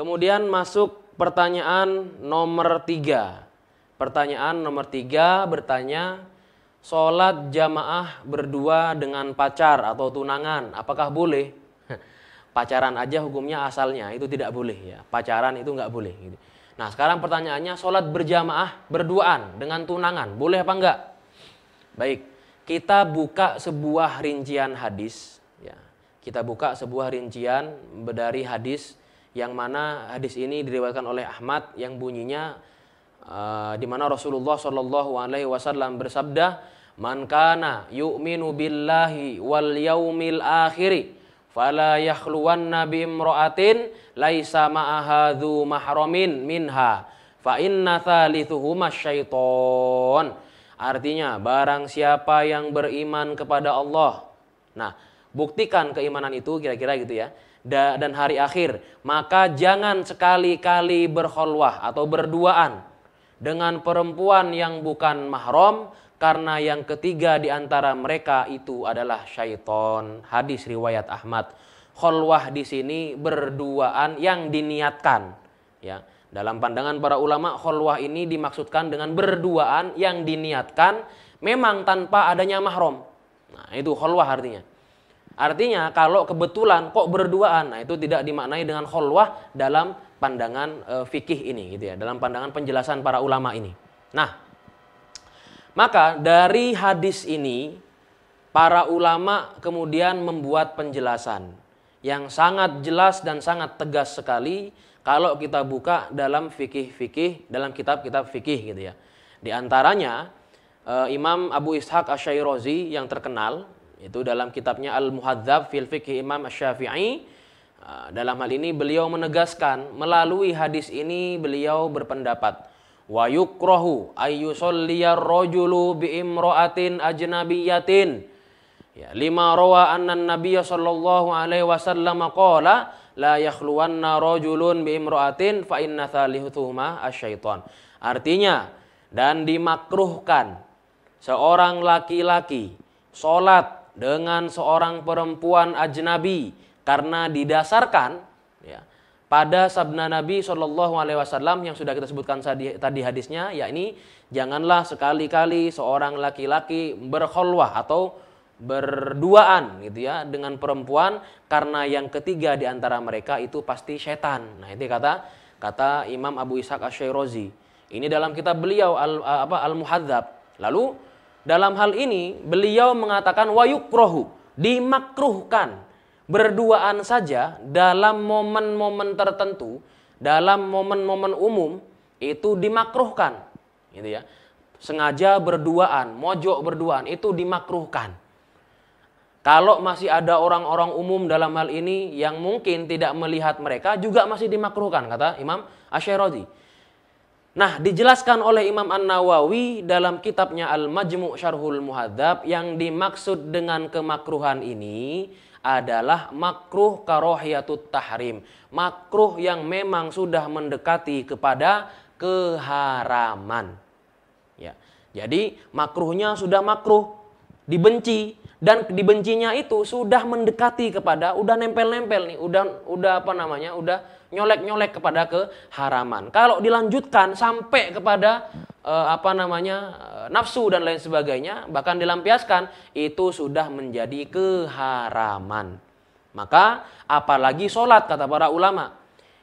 Kemudian masuk pertanyaan nomor tiga. Pertanyaan nomor tiga bertanya, sholat jamaah berdua dengan pacar atau tunangan, apakah boleh? Pacaran aja hukumnya asalnya, itu tidak boleh ya. Pacaran itu nggak boleh. Gitu. Nah sekarang pertanyaannya, sholat berjamaah berduaan dengan tunangan, boleh apa enggak? Baik, kita buka sebuah rincian hadis. Ya. Kita buka sebuah rincian dari hadis yang mana hadis ini diriwayatkan oleh Ahmad yang bunyinya uh, di mana Rasulullah Shallallahu alaihi wasallam bersabda, "Man kana yu'minu billahi wal yaumil akhiri fala yakhluwan bi imra'atin laisa ma'aha dzu mahramin minha fa inna thalithuhuma syaiton." Artinya, barang siapa yang beriman kepada Allah. Nah, buktikan keimanan itu kira-kira gitu ya dan hari akhir. Maka jangan sekali-kali berkholwah atau berduaan dengan perempuan yang bukan mahram karena yang ketiga di antara mereka itu adalah syaiton. Hadis riwayat Ahmad. Kholwah di sini berduaan yang diniatkan. Ya, dalam pandangan para ulama, kholwah ini dimaksudkan dengan berduaan yang diniatkan memang tanpa adanya mahram. Nah, itu kholwah artinya. Artinya kalau kebetulan kok berduaan, nah itu tidak dimaknai dengan kholwah dalam pandangan e, fikih ini gitu ya, dalam pandangan penjelasan para ulama ini. Nah, maka dari hadis ini para ulama kemudian membuat penjelasan yang sangat jelas dan sangat tegas sekali kalau kita buka dalam fikih-fikih dalam kitab-kitab fikih gitu ya. Di antaranya e, Imam Abu Ishaq Asy'arirozi yang terkenal itu dalam kitabnya Al-Muhadzab fil Fiqh Imam Syafi'i. Ah, dalam hal ini beliau menegaskan melalui hadis ini beliau berpendapat wa yukrahu ayyusalliyar rajulu bi imra'atin ajnabiyatin ya lima rawa anna nabiy sallallahu alaihi wasallam qala la yakhluwanna rajulun bi imra'atin fa inna thalithuhuma asyaiton artinya dan dimakruhkan seorang laki-laki salat dengan seorang perempuan ajnabi karena didasarkan ya, pada sabda Nabi Shallallahu Alaihi Wasallam yang sudah kita sebutkan tadi, hadisnya hadisnya, yakni janganlah sekali-kali seorang laki-laki berkholwah atau berduaan gitu ya dengan perempuan karena yang ketiga di antara mereka itu pasti setan. Nah, itu kata kata Imam Abu Ishaq Asy'arizi. Ini dalam kitab beliau Al apa Al Muhadzab. Lalu dalam hal ini beliau mengatakan wayukrohu, dimakruhkan berduaan saja dalam momen-momen tertentu, dalam momen-momen umum itu dimakruhkan, gitu ya. Sengaja berduaan, mojok berduaan itu dimakruhkan. Kalau masih ada orang-orang umum dalam hal ini yang mungkin tidak melihat mereka juga masih dimakruhkan kata Imam Asy'ariyah. Nah, dijelaskan oleh Imam An-Nawawi dalam kitabnya Al-Majmu' Syarhul Muhadzab yang dimaksud dengan kemakruhan ini adalah makruh karohiyatut tahrim. Makruh yang memang sudah mendekati kepada keharaman. Ya. Jadi makruhnya sudah makruh, dibenci, dan dibencinya itu sudah mendekati kepada udah nempel-nempel nih udah udah apa namanya udah nyolek-nyolek kepada keharaman kalau dilanjutkan sampai kepada eh, apa namanya eh, nafsu dan lain sebagainya bahkan dilampiaskan itu sudah menjadi keharaman maka apalagi sholat kata para ulama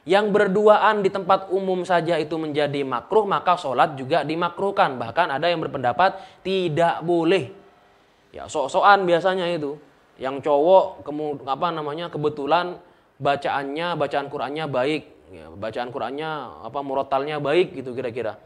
yang berduaan di tempat umum saja itu menjadi makruh maka sholat juga dimakruhkan bahkan ada yang berpendapat tidak boleh ya sok-sokan biasanya itu yang cowok kemu, apa namanya kebetulan bacaannya bacaan Qurannya baik ya, bacaan Qurannya apa murotalnya baik gitu kira-kira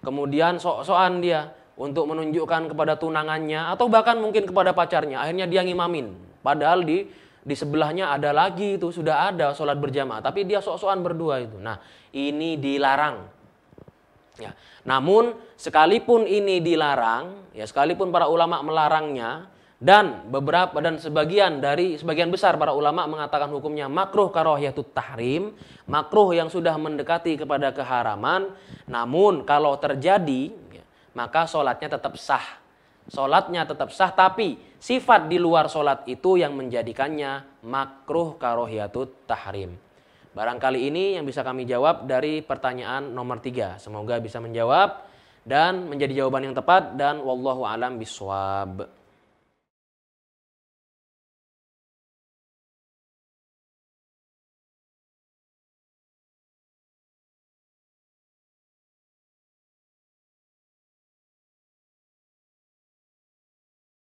kemudian sok-sokan dia untuk menunjukkan kepada tunangannya atau bahkan mungkin kepada pacarnya akhirnya dia ngimamin padahal di di sebelahnya ada lagi itu sudah ada sholat berjamaah tapi dia sok-sokan berdua itu nah ini dilarang Ya. Namun sekalipun ini dilarang, ya sekalipun para ulama melarangnya dan beberapa dan sebagian dari sebagian besar para ulama mengatakan hukumnya makruh karohiyatut tahrim, makruh yang sudah mendekati kepada keharaman. Namun kalau terjadi ya, maka sholatnya tetap sah. Sholatnya tetap sah tapi sifat di luar sholat itu yang menjadikannya makruh karohiyatut tahrim. Barangkali ini yang bisa kami jawab dari pertanyaan nomor tiga. Semoga bisa menjawab dan menjadi jawaban yang tepat dan wallahu alam biswab.